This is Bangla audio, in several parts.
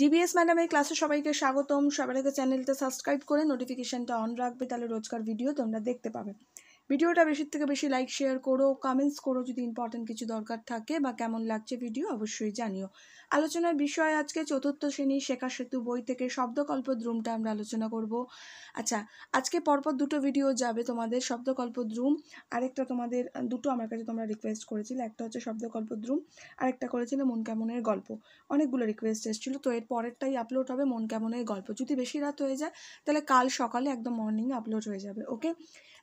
ডিবিএস ম্যাডামের ক্লাসে সবাইকে স্বাগতম সবার আগে চ্যানেলটা সাবস্ক্রাইব করে নোটিফিকেশানটা অন রাখবে তাহলে রোজকার ভিডিও তোমরা দেখতে পাবে ভিডিওটা বেশি থেকে বেশি লাইক শেয়ার করো কমেন্টস করো যদি ইম্পর্টেন্ট কিছু দরকার থাকে বা কেমন লাগছে ভিডিও অবশ্যই জানিও আলোচনার বিষয় আজকে চতুর্থ শ্রেণীর শেখা সেতু বই থেকে শব্দকল্প দ্রুমটা আমরা আলোচনা করব আচ্ছা আজকে পরপর দুটো ভিডিও যাবে তোমাদের শব্দকল্প দ্রুম আরেকটা তোমাদের দুটো আমার কাছে তোমরা রিকোয়েস্ট করেছিলে একটা হচ্ছে শব্দকল্প দ্রুম আরেকটা করেছিলে মন কেমনের গল্প অনেকগুলো রিকোয়েস্ট এসেছিলো তো এর পরেরটাই আপলোড হবে মন কেমনের গল্প যদি বেশি রাত হয়ে যায় তাহলে কাল সকালে একদম মর্নিংয়ে আপলোড হয়ে যাবে ওকে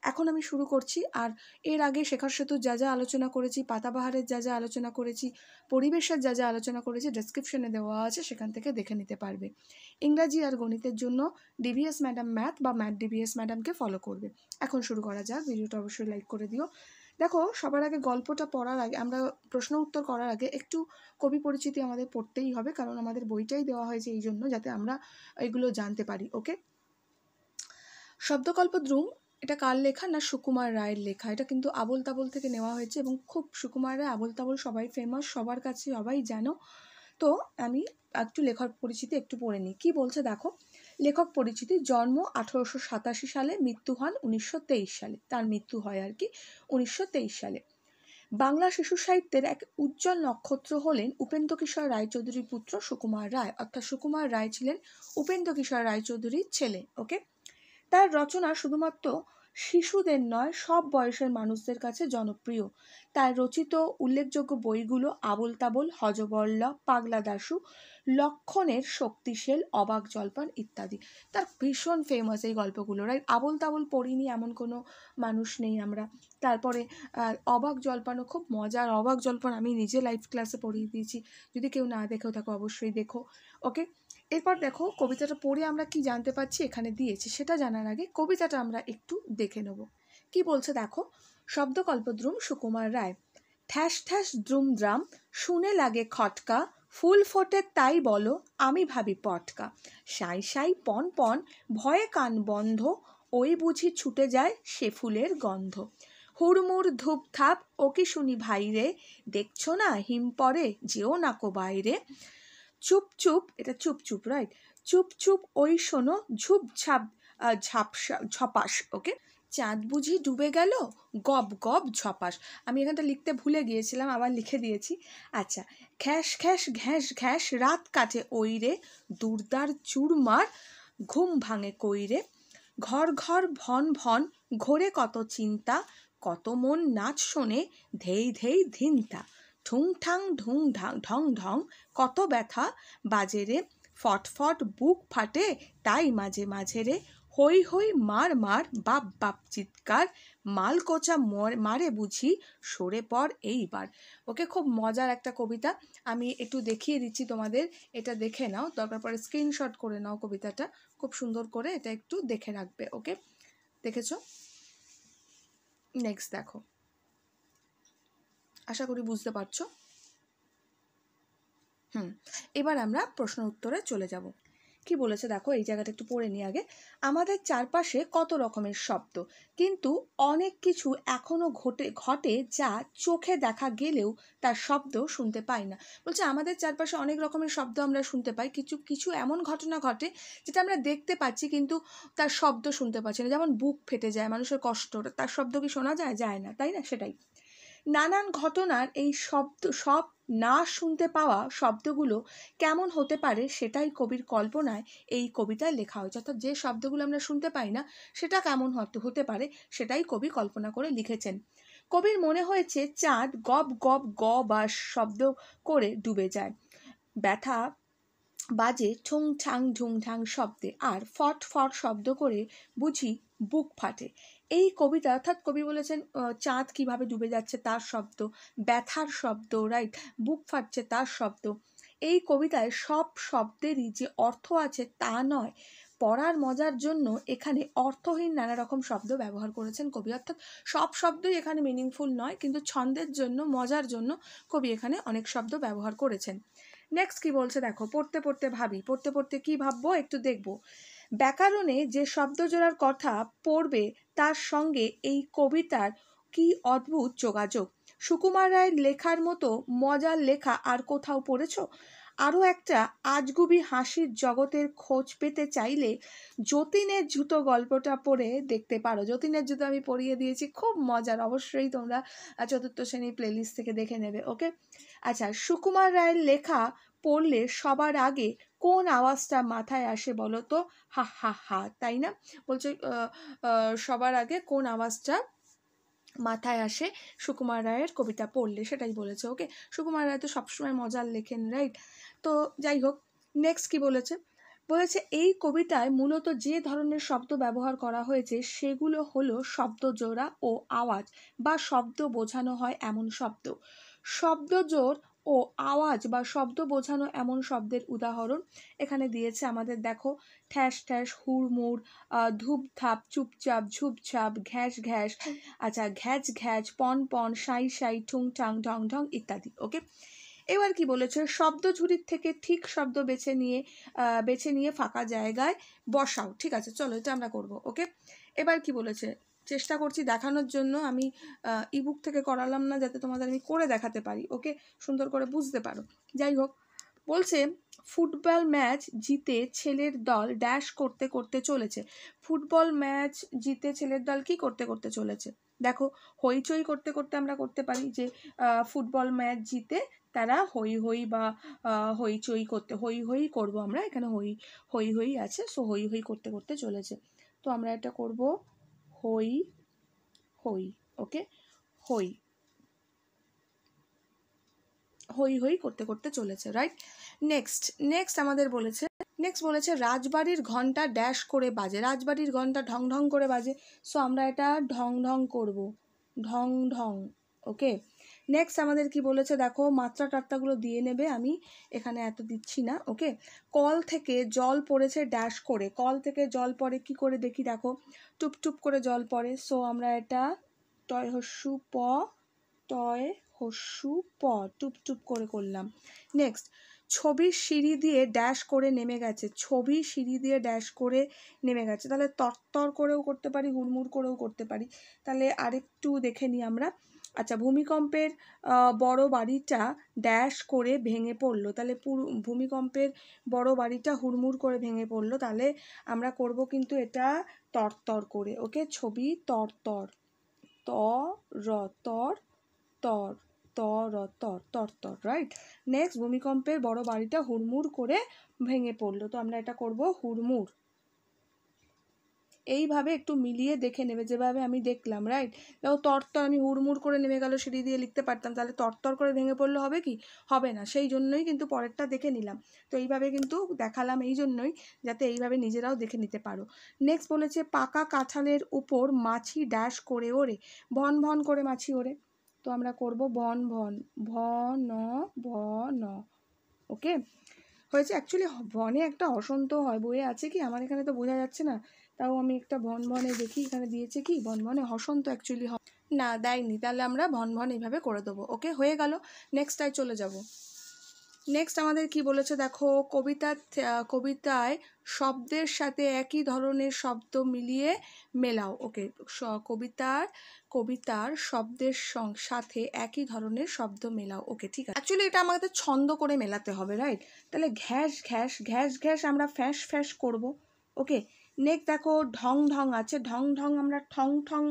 এখন আমি শুরু করছি আর এর আগে শেখার সেতু যা যা আলোচনা করেছি পাতাবাহারের যা যা আলোচনা করেছি পরিবেশের যা যা আলোচনা করেছি ডেসক্রিপশনে দেওয়া আছে সেখান থেকে দেখে নিতে পারবে ইংরাজি আর গণিতের জন্য ডিভিএস ম্যাডাম ম্যাথ বা ম্যাথ ডিভিএস ম্যাডামকে ফলো করবে এখন শুরু করা যাক ভিডিওটা অবশ্যই লাইক করে দিও দেখো সবার আগে গল্পটা পড়ার আগে আমরা প্রশ্ন উত্তর করার আগে একটু কবি পরিচিতি আমাদের পড়তেই হবে কারণ আমাদের বইটাই দেওয়া হয়েছে এই জন্য যাতে আমরা এগুলো জানতে পারি ওকে শব্দকল্প দ্রুম এটা কার লেখা না সুকুমার রায়ের লেখা এটা কিন্তু আবল তাবল থেকে নেওয়া হয়েছে এবং খুব সুকুমার রায় আবল তাবল সবাই ফেমাস সবার কাছে সবাই জানো তো আমি একটু লেখক পরিচিতি একটু পড়ে নিই কী বলছে দেখো লেখক পরিচিতি জন্ম আঠারোশো সাতাশি সালে মৃত্যু হন উনিশশো সালে তার মৃত্যু হয় আর কি উনিশশো সালে বাংলা শিশু সাহিত্যের এক উজ্জ্বল নক্ষত্র হলেন উপেন্দ্র কিশোর রায়চৌধুরীর পুত্র সুকুমার রায় অর্থাৎ সুকুমার রায় ছিলেন উপেন্দ্র কিশোর রায়চৌধুরীর ছেলে ওকে তার রচনা শুধুমাত্র শিশুদের নয় সব বয়সের মানুষদের কাছে জনপ্রিয় তার রচিত উল্লেখযোগ্য বইগুলো আবল তাবল হজবল্লা পাগলা দাসু লক্ষণের শক্তিশীল অবাক জলপান ইত্যাদি তার ভীষণ ফেমাস এই গল্পগুলো রাইট আবল তাবল পড়িনি এমন কোনো মানুষ নেই আমরা তারপরে অবাক জলপানও খুব মজার অবাক জলপান আমি নিজে লাইভ ক্লাসে পড়িয়ে দিয়েছি যদি কেউ না দেখেও থাকো অবশ্যই দেখো ওকে এরপর দেখো কবিতাটা পড়ে আমরা কি জানতে পারছি এখানে দিয়েছি সেটা জানার আগে কবিতাটা আমরা একটু দেখে নেব কি বলছে দেখো শব্দকল্পদ্রুম সুকুমার রায় ঠ্যাস ঠ্যাস দ্রুম দ্রাম শুনে লাগে খটকা ফুল ফোটে তাই বলো আমি ভাবি পটকা সাই সাই পন পন ভয়ে কান বন্ধ ওই বুঝি ছুটে যায় সে ফুলের গন্ধ হুড়মুড় ধূপ থাপ ও কি শুনি ভাইরে দেখছো না হিম পরে যেও নাকো বাইরে চুপ চুপ এটা চুপ চুপ রাইট চুপ চুপ ওই শোনো ঝুপ ঝাপ ঝাপসা ঝপাস ওকে চাঁদ বুঝি ডুবে গেল গব গব ঝপাস আমি এখানটা লিখতে ভুলে গিয়েছিলাম আবার লিখে দিয়েছি আচ্ছা খ্যাস খ্যাস ঘ্যাস ঘ্যাস রাত কাটে ওই রে দুর্দার চুরমার ঘুম ভাঙে কই রে ঘর ঘর ভন ভন ঘোরে কত চিন্তা কত মন নাচ শোনে ধেই ধেই ধিনতা ঠুং ঠাং ঢুং ঢাং ঢং ঢং কত ব্যথা বাজে রে ফটফট বুক ফাটে তাই মাঝে মাঝে রে হই হই মার মার বাপ বাপ চিৎকার মালকোচা মারে বুঝি সরে পড় এইবার ওকে খুব মজার একটা কবিতা আমি একটু দেখিয়ে দিচ্ছি তোমাদের এটা দেখে নাও দরকার পরে স্ক্রিনশট করে নাও কবিতাটা খুব সুন্দর করে এটা একটু দেখে রাখবে ওকে দেখেছো নেক্সট দেখো আশা করি বুঝতে পারছো হুম এবার আমরা প্রশ্ন উত্তরে চলে যাব কি বলেছে দেখো এই জায়গাটা একটু পড়ে নিই আগে আমাদের চারপাশে কত রকমের শব্দ কিন্তু অনেক কিছু এখনও ঘটে ঘটে যা চোখে দেখা গেলেও তার শব্দ শুনতে পাই না বলছে আমাদের চারপাশে অনেক রকমের শব্দ আমরা শুনতে পাই কিছু কিছু এমন ঘটনা ঘটে যেটা আমরা দেখতে পাচ্ছি কিন্তু তার শব্দ শুনতে পাচ্ছি না যেমন বুক ফেটে যায় মানুষের কষ্ট তার শব্দ কি শোনা যায় যায় না তাই না সেটাই নানান ঘটনার এই শব্দ সব না শুনতে পাওয়া শব্দগুলো কেমন হতে পারে সেটাই কবির কল্পনায় এই কবিতায় লেখা হয়েছে অর্থাৎ যে শব্দগুলো আমরা শুনতে পাই না সেটা কেমন হতে পারে সেটাই কবি কল্পনা করে লিখেছেন কবির মনে হয়েছে চাঁদ গব গব গ বা শব্দ করে ডুবে যায় ব্যথা বাজে ঠুং ঠাং ঢুং ঠাং শব্দে আর ফট ফট শব্দ করে বুঝি বুক ফাটে এই কবিতা অর্থাৎ কবি বলেছেন চাঁদ কিভাবে ডুবে যাচ্ছে তার শব্দ ব্যথার শব্দ রাইট বুক ফাটছে তার শব্দ এই কবিতায় সব শব্দেরই যে অর্থ আছে তা নয় পড়ার মজার জন্য এখানে অর্থহীন নানা রকম শব্দ ব্যবহার করেছেন কবি অর্থাৎ সব শব্দই এখানে মিনিংফুল নয় কিন্তু ছন্দের জন্য মজার জন্য কবি এখানে অনেক শব্দ ব্যবহার করেছেন নেক্সট কি বলছে দেখো পড়তে পড়তে ভাবি পড়তে পড়তে কি ভাববো একটু দেখবো ব্যাকরণে যে শব্দ জোড়ার কথা পড়বে তার সঙ্গে এই কবিতার কি অদ্ভুত যোগাযোগ সুকুমার রায়ের লেখার মতো মজার লেখা আর কোথাও পড়েছ আরও একটা আজগুবি হাসির জগতের খোঁজ পেতে চাইলে যতীনের জুতো গল্পটা পড়ে দেখতে পারো যতীনের জুতো আমি পড়িয়ে দিয়েছি খুব মজার অবশ্যই তোমরা চতুর্থ শ্রেণীর প্লেলিস্ট থেকে দেখে নেবে ওকে আচ্ছা সুকুমার রায়ের লেখা পড়লে সবার আগে কোন আওয়াজটা মাথায় আসে বলো তো হা হা হা তাই না বলছে সবার আগে কোন আওয়াজটা মাথায় আসে সুকুমার রায়ের কবিতা পড়লে সেটাই বলেছে ওকে সুকুমার রায় তো সবসময় মজার লেখেন রাইট তো যাই হোক নেক্সট কি বলেছে বলেছে এই কবিতায় মূলত যে ধরনের শব্দ ব্যবহার করা হয়েছে সেগুলো হলো শব্দ জোড়া ও আওয়াজ বা শব্দ বোঝানো হয় এমন শব্দ শব্দ জোর ও আওয়াজ বা শব্দ বোঝানো এমন শব্দের উদাহরণ এখানে দিয়েছে আমাদের দেখো ঠ্যাস ঠ্যাস হুড়মুড় ধূপধাপ চুপচাপ ঝুপছাপ ঘ্যাস ঘ্যাস আচ্ছা ঘ্যাচ ঘ্যাচ পন পন সাই সাই ঠুং ঠাং ঢং ঢং ইত্যাদি ওকে এবার কি বলেছে শব্দ ঝুড়ির থেকে ঠিক শব্দ বেছে নিয়ে বেছে নিয়ে ফাঁকা জায়গায় বসাও ঠিক আছে চলো এটা আমরা করব ওকে এবার কি বলেছে চেষ্টা করছি দেখানোর জন্য আমি ইবুক থেকে করালাম না যাতে তোমাদের আমি করে দেখাতে পারি ওকে সুন্দর করে বুঝতে পারো যাই হোক বলছে ফুটবল ম্যাচ জিতে ছেলের দল ড্যাশ করতে করতে চলেছে ফুটবল ম্যাচ জিতে ছেলের দল কি করতে করতে চলেছে দেখো হইচই করতে করতে আমরা করতে পারি যে ফুটবল ম্যাচ জিতে তারা হই হই বা হইচই করতে হই হই করব আমরা এখানে হই হই হই আছে সো হই হই করতে করতে চলেছে তো আমরা এটা করব হই হই ওকে হই হই হই করতে করতে চলেছে রাইট নেক্সট নেক্সট আমাদের বলেছে নেক্সট বলেছে রাজবাড়ির ঘন্টা ড্যাশ করে বাজে রাজবাড়ির ঘন্টা ঢং ঢং করে বাজে সো আমরা এটা ঢং ঢং করব ঢং ঢং ওকে নেক্সট আমাদের কি বলেছে দেখো মাত্রা টাত্রাগুলো দিয়ে নেবে আমি এখানে এত দিচ্ছি না ওকে কল থেকে জল পড়েছে ড্যাশ করে কল থেকে জল পড়ে কি করে দেখি দেখো টুপটুপ করে জল পড়ে সো আমরা এটা টয় হস্যু প টয় হস্যু প টুপটুপ করে করলাম নেক্সট ছবির সিঁড়ি দিয়ে ড্যাশ করে নেমে গেছে ছবি সিঁড়ি দিয়ে ড্যাশ করে নেমে গেছে তাহলে তরতর করেও করতে পারি হুড়মুড় করেও করতে পারি তাহলে আরেকটু দেখে নিই আমরা আচ্ছা ভূমিকম্পের বড় বাড়িটা ড্যাশ করে ভেঙে পড়লো তাহলে পুরো ভূমিকম্পের বড় বাড়িটা হুড়মুড় করে ভেঙে পড়লো তাহলে আমরা করব কিন্তু এটা তরতর করে ওকে ছবি তরতর ত র তর তর তর তর তর তর রাইট নেক্সট ভূমিকম্পের বড় বাড়িটা হুড়মুড় করে ভেঙে পড়লো তো আমরা এটা করব হুড়মুড় এইভাবে একটু মিলিয়ে দেখে নেবে যেভাবে আমি দেখলাম রাইট দেখো তরতর আমি হুড়মুড় করে নেমে গেল সিঁড়ি দিয়ে লিখতে পারতাম তাহলে তরতর করে ভেঙে পড়লে হবে কি হবে না সেই জন্যই কিন্তু পরেরটা দেখে নিলাম তো এইভাবে কিন্তু দেখালাম এই জন্যই যাতে এইভাবে নিজেরাও দেখে নিতে পারো নেক্সট বলেছে পাকা কাঁঠালের উপর মাছি ড্যাশ করে ওরে ভন ভন করে মাছি ওরে তো আমরা করব ভন ভন ভ ন ভ ন ওকে হয়েছে অ্যাকচুয়ালি ভনে একটা অসন্ত হয় বইয়ে আছে কি আমার এখানে তো বোঝা যাচ্ছে না তাও আমি একটা ভনভনে দেখি এখানে দিয়েছে কি ভনভনে হসন্ত অ্যাকচুয়ালি না দেয়নি তাহলে আমরা ভনভন এইভাবে করে দেবো ওকে হয়ে গেল নেক্সটায় চলে যাব নেক্সট আমাদের কি বলেছে দেখো কবিতা কবিতায় শব্দের সাথে একই ধরনের শব্দ মিলিয়ে মেলাও ওকে কবিতার কবিতার শব্দের সাথে একই ধরনের শব্দ মেলাও ওকে ঠিক আছে অ্যাকচুয়ালি এটা আমাদের ছন্দ করে মেলাতে হবে রাইট তাহলে ঘ্যাস ঘ্যাস ঘ্যাস ঘ্যাস আমরা ফ্যাঁস ফ্যাঁস করব ওকে নেক্সট দেখো ঢং ঢং আছে ঢং ঢং আমরা ঠং ঠং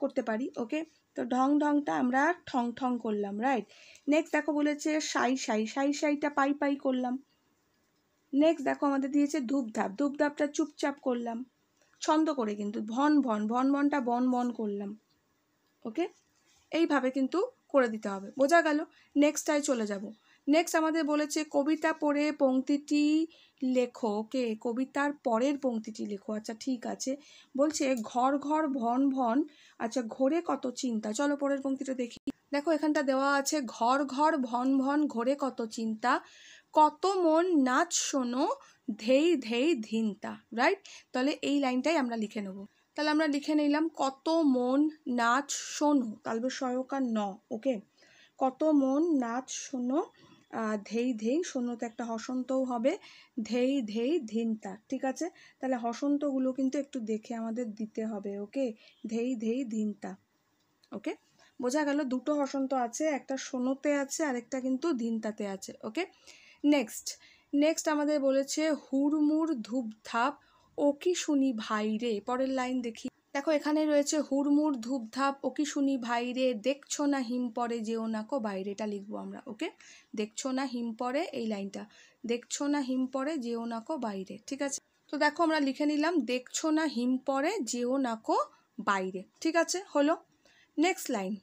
করতে পারি ওকে তো ঢং ঢংটা আমরা ঠং ঠং করলাম রাইট নেক্সট দেখো বলেছে সাই সাই সাই সাইটা পাই পাই করলাম নেক্সট দেখো আমাদের দিয়েছে ধূপধাপ ধূপধাপটা চুপচাপ করলাম ছন্দ করে কিন্তু ভন ভন ভন ভনটা বন বন করলাম ওকে এইভাবে কিন্তু করে দিতে হবে বোঝা গেল নেক্সটটায় চলে যাব নেক্সট আমাদের বলেছে কবিতা পড়ে পংক্তিটি লেখো কে কবিতার পরের পংক্তিটি লেখো আচ্ছা ঠিক আছে বলছে ঘর ঘর ভন ভন আচ্ছা ঘোরে কত চিন্তা চলো পরের পংক্তিটা দেখি দেখো এখানটা দেওয়া আছে ঘর ঘর ভন ভন ঘোরে কত চিন্তা কত মন নাচ শোনো ধেই ধেই ধিনতা রাইট তাহলে এই লাইনটাই আমরা লিখে নেব তাহলে আমরা লিখে নিলাম কত মন নাচ শোনো তালবে সয়কার ন ওকে কত মন নাচ শোনো ধেই ধেই শূন্যতে একটা হসন্তও হবে ধেই ধেই ধিনতা ঠিক আছে তাহলে হসন্তগুলো কিন্তু একটু দেখে আমাদের দিতে হবে ওকে ধেই ধেই ধিনতা ওকে বোঝা গেল দুটো হসন্ত আছে একটা সোনোতে আছে আরেকটা কিন্তু ধিনতাতে আছে ওকে নেক্সট নেক্সট আমাদের বলেছে হুড়মুড় ধাপ ও কি শুনি ভাই রে পরের লাইন দেখি দেখো এখানে রয়েছে হুড়মুড় ধূপধাপ ও কি শুনি ভাইরে দেখছো না হিম পরে যেও না কো বাইরেটা লিখবো আমরা ওকে দেখছো না হিম পরে এই লাইনটা দেখছো না হিম পরে যেও না কো বাইরে ঠিক আছে তো দেখো আমরা লিখে নিলাম দেখছো না হিম পরে যেও না কো বাইরে ঠিক আছে হলো নেক্সট লাইন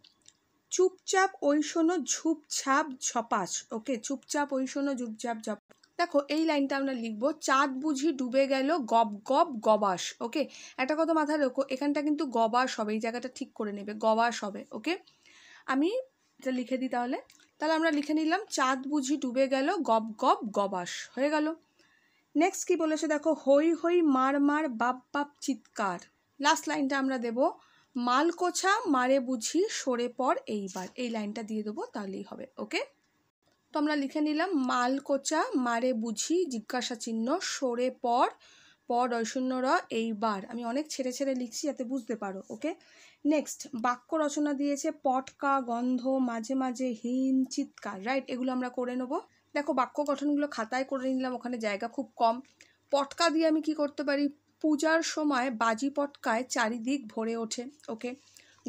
চুপচাপ ওই শোনো ঝুপছাপ ঝপাস ওকে চুপচাপ ওই শোনো ঝুপঝাপ ঝপ দেখো এই লাইনটা আমরা লিখব চাঁদ বুঝি ডুবে গেল গব গব গবাস ওকে একটা কথা মাথায় রেখো এখানটা কিন্তু গবাস হবে এই জায়গাটা ঠিক করে নেবে গবাস হবে ওকে আমি এটা লিখে দিই তাহলে তাহলে আমরা লিখে নিলাম চাঁদ বুঝি ডুবে গেল গব গব গবাস হয়ে গেল নেক্সট কি বলেছে দেখো হই হই মার মার বাপ বাপ চিৎকার লাস্ট লাইনটা আমরা দেব মালকোছা মারে বুঝি সরে পর এইবার এই লাইনটা দিয়ে দেবো তাহলেই হবে ওকে তো আমরা লিখে নিলাম মালকোচা মারে বুঝি জিজ্ঞাসা চিহ্ন সরে পর পর ঐশূন্য র এইবার আমি অনেক ছেড়ে ছেড়ে লিখছি যাতে বুঝতে পারো ওকে নেক্সট বাক্য রচনা দিয়েছে পটকা গন্ধ মাঝে মাঝে হিম চিৎকার রাইট এগুলো আমরা করে নেব দেখো বাক্য গঠনগুলো খাতায় করে নিলাম ওখানে জায়গা খুব কম পটকা দিয়ে আমি কি করতে পারি পূজার সময় বাজি পটকায় চারিদিক ভরে ওঠে ওকে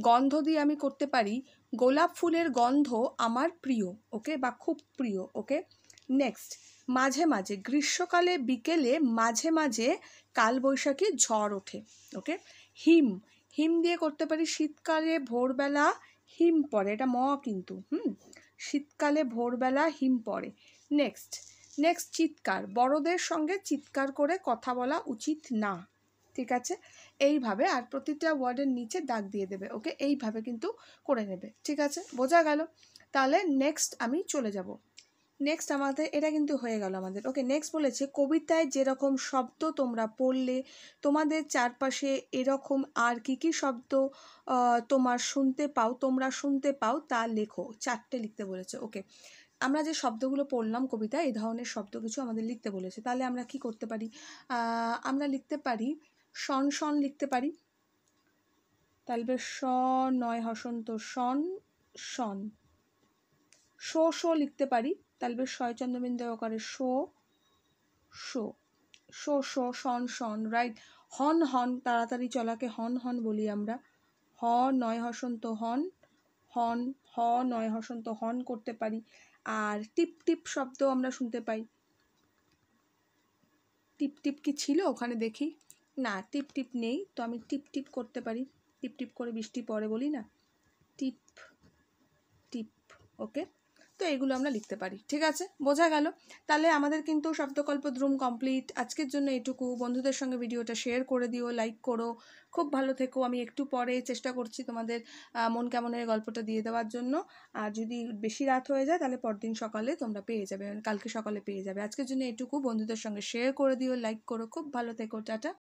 গন্ধ দিয়ে আমি করতে পারি গোলাপ ফুলের গন্ধ আমার প্রিয় ওকে বা খুব প্রিয় ওকে নেক্সট মাঝে মাঝে গ্রীষ্মকালে বিকেলে মাঝে মাঝে কালবৈশাখী ঝড় ওঠে ওকে হিম হিম দিয়ে করতে পারি শীতকালে ভোরবেলা হিম পড়ে এটা ম কিন্তু হুম শীতকালে ভোরবেলা হিম পড়ে নেক্সট নেক্সট চিৎকার বড়দের সঙ্গে চিৎকার করে কথা বলা উচিত না ঠিক আছে এইভাবে আর প্রতিটা ওয়ার্ডের নিচে দাগ দিয়ে দেবে ওকে এইভাবে কিন্তু করে নেবে ঠিক আছে বোঝা গেল তাহলে নেক্সট আমি চলে যাব নেক্সট আমাদের এটা কিন্তু হয়ে গেল আমাদের ওকে নেক্সট বলেছে কবিতায় যেরকম শব্দ তোমরা পড়লে তোমাদের চারপাশে এরকম আর কি কি শব্দ তোমার শুনতে পাও তোমরা শুনতে পাও তা লেখো চারটে লিখতে বলেছে ওকে আমরা যে শব্দগুলো পড়লাম কবিতা এই ধরনের শব্দ কিছু আমাদের লিখতে বলেছে তাহলে আমরা কি করতে পারি আমরা লিখতে পারি সন সন লিখতে পারি তালবে স নয় হসন্ত সন সন শো শো লিখতে পারি তালবে শয় চন্দ্রবিন্দু আকারে শো শো শো শো সন সন রাইট হন হন তাড়াতাড়ি চলাকে হন হন বলি আমরা হ নয় হসন্ত হন হন হ নয় হসন্ত হন করতে পারি আর টিপ টিপ শব্দ আমরা শুনতে পাই টিপ টিপ কি ছিল ওখানে দেখি না টিপ টিপ নেই তো আমি টিপ টিপ করতে পারি টিপ টিপ করে বৃষ্টি পড়ে বলি না টিপ টিপ ওকে তো এগুলো আমরা লিখতে পারি ঠিক আছে বোঝা গেল তাহলে আমাদের কিন্তু শব্দকল্প দ্রুম কমপ্লিট আজকের জন্য এটুকু বন্ধুদের সঙ্গে ভিডিওটা শেয়ার করে দিও লাইক করো খুব ভালো থেকো আমি একটু পরে চেষ্টা করছি তোমাদের মন কেমনের গল্পটা দিয়ে দেওয়ার জন্য আর যদি বেশি রাত হয়ে যায় তাহলে পরদিন সকালে তোমরা পেয়ে যাবে কালকে সকালে পেয়ে যাবে আজকের জন্য এটুকু বন্ধুদের সঙ্গে শেয়ার করে দিও লাইক করো খুব ভালো থেকো টাটা